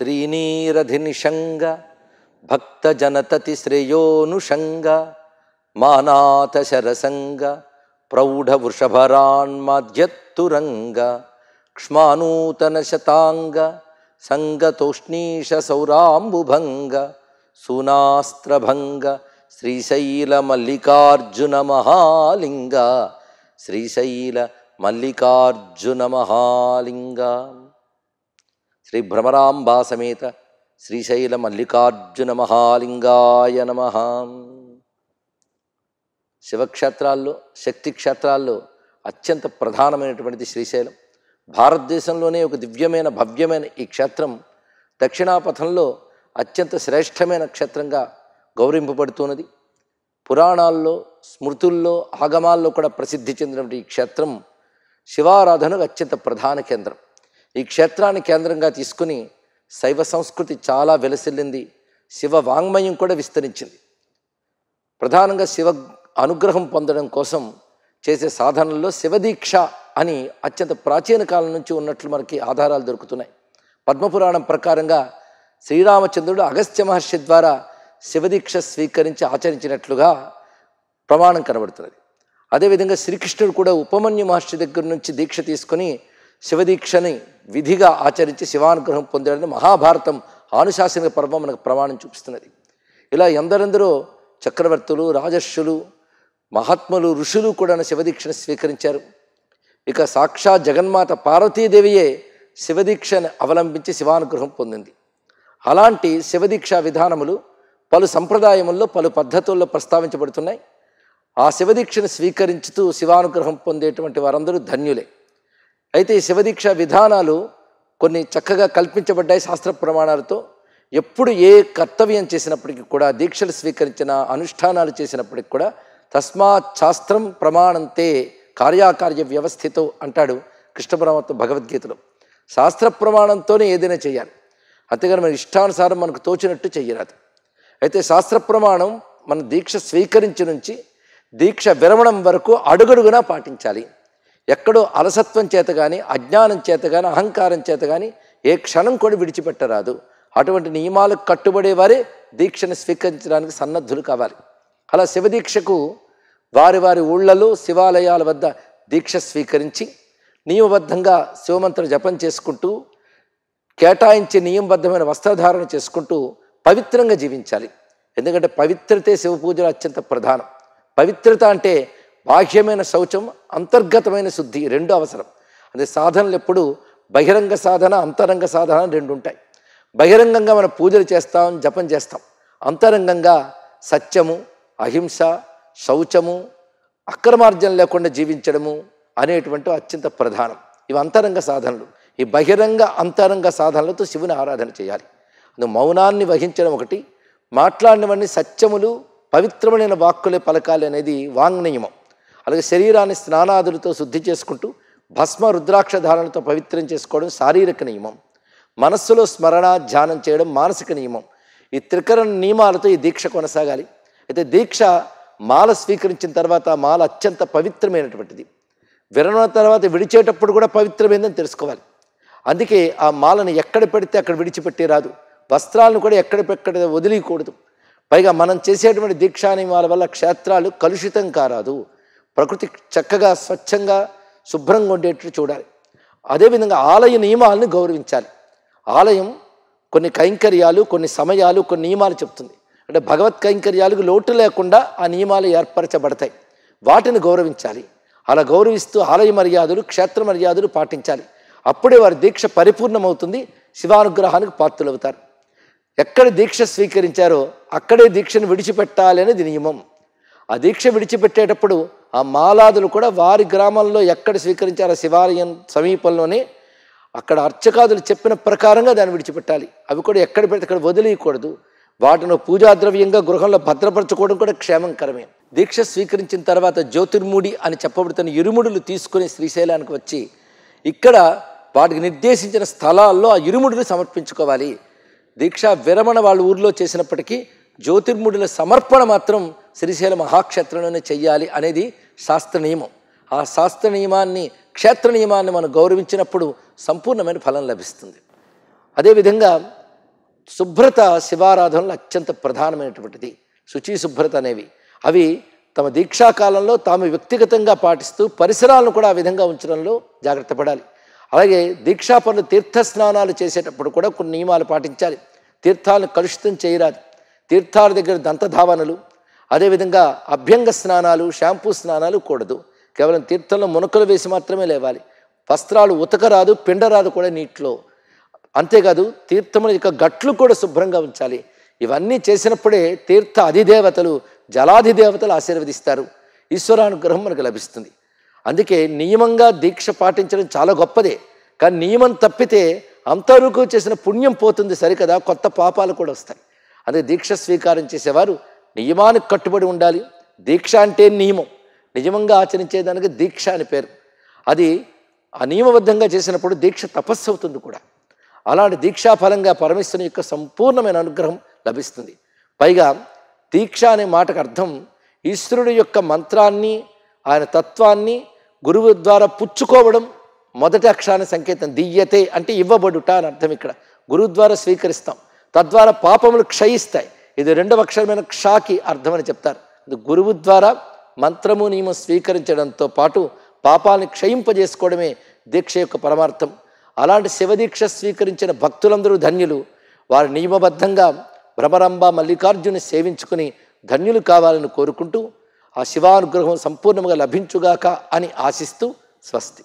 श्रीनीरधिनिषङ्ग भक्तजनतति श्रेयोनुषङ्ग मानाथशरसङ्ग प्रौढवृषभरान्मध्यत्तुरङ्ग क्ष्मानूतनशताङ्ग सङ्गतोष्णीशसौराम्बुभङ्ग सुनास्त्रभङ्ग श्रीशैलमल्लिकार्जुनमहालिङ्ग श्रीशैलमल्लिकार्जुनमहालिङ्ग శ్రీ భ్రమరాంబా సమేత శ్రీశైల మల్లికార్జున మహాలింగాయ నమ శివక్షేత్రాల్లో శక్తి క్షేత్రాల్లో అత్యంత ప్రధానమైనటువంటిది శ్రీశైలం భారతదేశంలోనే ఒక దివ్యమైన భవ్యమైన ఈ క్షేత్రం దక్షిణాపథంలో అత్యంత శ్రేష్టమైన క్షేత్రంగా గౌరవింపబడుతున్నది పురాణాల్లో స్మృతుల్లో ఆగమాల్లో కూడా ప్రసిద్ధి చెందినటువంటి ఈ క్షేత్రం శివారాధనకు అత్యంత ప్రధాన కేంద్రం ఈ క్షేత్రాన్ని కేంద్రంగా తీసుకుని శైవ సంస్కృతి చాలా వెలసిల్లింది శివ వాంగ్మయం కూడా విస్తరించింది ప్రధానంగా శివ అనుగ్రహం పొందడం కోసం చేసే సాధనల్లో శివదీక్ష అని అత్యంత ప్రాచీన కాలం నుంచి ఉన్నట్లు మనకి ఆధారాలు దొరుకుతున్నాయి పద్మపురాణం ప్రకారంగా శ్రీరామచంద్రుడు అగస్త్య మహర్షి ద్వారా శివదీక్ష స్వీకరించి ఆచరించినట్లుగా ప్రమాణం కనబడుతున్నది అదేవిధంగా శ్రీకృష్ణుడు కూడా ఉపమన్యు మహర్షి దగ్గర నుంచి దీక్ష తీసుకుని శివదీక్షని విధిగా ఆచరించి శివానుగ్రహం పొందాడని మహాభారతం ఆనుశాసన పర్వం మనకు ప్రమాణం చూపిస్తున్నది ఇలా ఎందరెందరో చక్రవర్తులు రాజర్షులు మహాత్ములు ఋషులు కూడా శివదీక్షను స్వీకరించారు ఇక సాక్షా జగన్మాత పార్వతీదేవియే శివదీక్షను అవలంబించి శివానుగ్రహం పొందింది అలాంటి శివదీక్ష విధానములు పలు సంప్రదాయముల్లో పలు పద్ధతుల్లో ప్రస్తావించబడుతున్నాయి ఆ శివదీక్షను స్వీకరించుతూ శివానుగ్రహం పొందేటువంటి వారందరూ ధన్యులే అయితే ఈ శివదీక్ష విధానాలు కొన్ని చక్కగా కల్పించబడ్డాయి శాస్త్ర ప్రమాణాలతో ఎప్పుడు ఏ కర్తవ్యం చేసినప్పటికీ కూడా దీక్షలు స్వీకరించిన అనుష్ఠానాలు చేసినప్పటికి కూడా తస్మాత్ శాస్త్రం ప్రమాణంతే కార్యాకార్య వ్యవస్థితో అంటాడు కృష్ణ పరమాత్మ భగవద్గీతలో శాస్త్ర ప్రమాణంతోనే ఏదైనా చేయాలి అంతేగాని మన ఇష్టానుసారం మనకు తోచినట్టు చెయ్యరాదు అయితే శాస్త్ర ప్రమాణం మన దీక్ష స్వీకరించి నుంచి దీక్ష విరమణం వరకు అడుగడుగునా పాటించాలి ఎక్కడో అలసత్వం చేత కానీ అజ్ఞానం చేత కానీ అహంకారం చేత కానీ ఏ క్షణం కూడా విడిచిపెట్టరాదు అటువంటి నియమాలకు కట్టుబడేవారే దీక్షను స్వీకరించడానికి సన్నద్ధులు కావాలి అలా శివదీక్షకు వారి వారి ఊళ్ళలో శివాలయాల వద్ద దీక్ష స్వీకరించి నియమబద్ధంగా శివమంత్ర జపం చేసుకుంటూ కేటాయించి నియమబద్ధమైన వస్త్రధారణ చేసుకుంటూ పవిత్రంగా జీవించాలి ఎందుకంటే పవిత్రతే శివ పూజలు అత్యంత ప్రధానం పవిత్రత అంటే బాహ్యమైన శౌచం అంతర్గతమైన శుద్ధి రెండు అవసరం అదే సాధనలు ఎప్పుడు బహిరంగ సాధన అంతరంగ సాధన రెండు ఉంటాయి బహిరంగంగా మనం పూజలు చేస్తాం జపం చేస్తాం అంతరంగంగా సత్యము అహింస శౌచము అక్రమార్జన లేకుండా జీవించడము అనేటువంటి అత్యంత ప్రధానం ఇవి అంతరంగ సాధనలు ఈ బహిరంగ అంతరంగ సాధనలతో శివుని ఆరాధన చేయాలి అందు మౌనాన్ని వహించడం ఒకటి మాట్లాడినవన్నీ సత్యములు పవిత్రమైన వాక్కులే పలకాలి అనేది వాంగ్నియమం అలాగే శరీరాన్ని స్నానాదులతో శుద్ధి చేసుకుంటూ భస్మ రుద్రాక్ష ధారణతో పవిత్రం చేసుకోవడం శారీరక నియమం మనస్సులో స్మరణ ధ్యానం చేయడం మానసిక నియమం ఈ త్రికరణ నియమాలతో ఈ దీక్ష కొనసాగాలి అయితే దీక్ష మాల స్వీకరించిన తర్వాత మాల అత్యంత పవిత్రమైనటువంటిది విరమణ తర్వాత విడిచేటప్పుడు కూడా పవిత్రమైందని తెలుసుకోవాలి అందుకే ఆ మాలను ఎక్కడ పెడితే అక్కడ విడిచిపెట్టే రాదు వస్త్రాలను కూడా ఎక్కడెక్కడ వదిలికూడదు పైగా మనం చేసేటువంటి దీక్షా నియమాల వల్ల క్షేత్రాలు కలుషితం కారాదు ప్రకృతి చక్కగా స్వచ్ఛంగా శుభ్రంగా ఉండేటట్టు చూడాలి అదేవిధంగా ఆలయ నియమాలను గౌరవించాలి ఆలయం కొన్ని కైంకర్యాలు కొన్ని సమయాలు కొన్ని నియమాలు చెప్తుంది అంటే భగవత్ కైంకర్యాలకు లోటు లేకుండా ఆ నియమాలు ఏర్పరచబడతాయి వాటిని గౌరవించాలి అలా గౌరవిస్తూ ఆలయ మర్యాదలు క్షేత్ర మర్యాదలు పాటించాలి అప్పుడే వారి దీక్ష పరిపూర్ణమవుతుంది శివానుగ్రహానికి పాత్రులవుతారు ఎక్కడ దీక్ష స్వీకరించారో అక్కడే దీక్షను విడిచిపెట్టాలి అనేది నియమం ఆ దీక్ష విడిచిపెట్టేటప్పుడు ఆ మాలాదులు కూడా వారి గ్రామంలో ఎక్కడ స్వీకరించారో శివాలయం సమీపంలోనే అక్కడ అర్చకాదులు చెప్పిన ప్రకారంగా దాన్ని విడిచిపెట్టాలి అవి కూడా ఎక్కడ పెడితే అక్కడ వదిలేయకూడదు వాటిని పూజాద్రవ్యంగా గృహంలో భద్రపరచుకోవడం కూడా క్షేమంకరమే దీక్ష స్వీకరించిన తర్వాత జ్యోతిర్ముడి అని చెప్పబడుతున్న ఇరుముడులు తీసుకుని శ్రీశైలానికి వచ్చి ఇక్కడ వాటికి నిర్దేశించిన స్థలాల్లో ఆ ఇరుముడిని సమర్పించుకోవాలి దీక్ష విరమణ వాళ్ళ ఊర్లో చేసినప్పటికీ జ్యోతిర్ముడుల సమర్పణ మాత్రం శ్రీశైల మహాక్షేత్రంలోనే చెయ్యాలి అనేది శాస్త్ర నియమం ఆ శాస్త్ర నియమాన్ని క్షేత్ర నియమాన్ని మనం గౌరవించినప్పుడు సంపూర్ణమైన ఫలం లభిస్తుంది అదేవిధంగా శుభ్రత శివారాధనలు అత్యంత ప్రధానమైనటువంటిది శుచి శుభ్రత అనేవి అవి తమ దీక్షాకాలంలో తాము వ్యక్తిగతంగా పాటిస్తూ పరిసరాలను కూడా ఆ విధంగా ఉంచడంలో జాగ్రత్త పడాలి అలాగే దీక్షా పనులు తీర్థస్నానాలు చేసేటప్పుడు కూడా కొన్ని నియమాలు పాటించాలి తీర్థాలను కలుషితం చేయరాదు తీర్థాల దగ్గర దంతధావనలు అదేవిధంగా అభ్యంగ స్నానాలు షాంపూ స్నానాలు కూడదు కేవలం తీర్థంలో మునకలు వేసి మాత్రమే లేవాలి వస్త్రాలు ఉతకరాదు పిండరాదు కూడా నీటిలో అంతేకాదు తీర్థముల యొక్క గట్లు కూడా శుభ్రంగా ఉంచాలి ఇవన్నీ చేసినప్పుడే తీర్థ అధిదేవతలు జలాధిదేవతలు ఆశీర్వదిస్తారు ఈశ్వరానుగ్రహం మనకు లభిస్తుంది అందుకే నియమంగా దీక్ష పాటించడం చాలా గొప్పదే కానీ నియమం తప్పితే అంతవరకు చేసిన పుణ్యం పోతుంది సరికదా కొత్త పాపాలు కూడా వస్తాయి అదే దీక్ష స్వీకారం చేసేవారు నియమానికి కట్టుబడి ఉండాలి దీక్ష అంటే నియమం నిజమంగా ఆచరించేదానికి దీక్ష అని పేరు అది అనియమబద్ధంగా చేసినప్పుడు దీక్ష తపస్సు అవుతుంది కూడా అలాంటి దీక్షాఫలంగా పరమేశ్వరుని యొక్క సంపూర్ణమైన అనుగ్రహం లభిస్తుంది పైగా దీక్ష అనే మాటకు అర్థం ఈశ్వరుడు యొక్క మంత్రాన్ని ఆయన తత్వాన్ని గురువు ద్వారా పుచ్చుకోవడం మొదటి అక్షరాన్ని సంకేతం దియ్యతే అంటే ఇవ్వబడుట అని అర్థం ఇక్కడ గురువు ద్వారా స్వీకరిస్తాం తద్వారా పాపములు క్షయిస్తాయి ఇది రెండవ అక్షరమైన క్షాకి అర్థమని చెప్తారు ఇది గురువు ద్వారా మంత్రము నియమం స్వీకరించడంతో పాటు పాపాలని క్షయింపజేసుకోవడమే దీక్ష యొక్క పరమార్థం అలాంటి శివదీక్ష స్వీకరించిన భక్తులందరూ ధన్యులు వారు నియమబద్ధంగా భ్రమరంబ మల్లికార్జుని సేవించుకుని ధన్యులు కావాలని కోరుకుంటూ ఆ శివానుగ్రహం సంపూర్ణంగా లభించుగాక అని ఆశిస్తూ స్వస్తి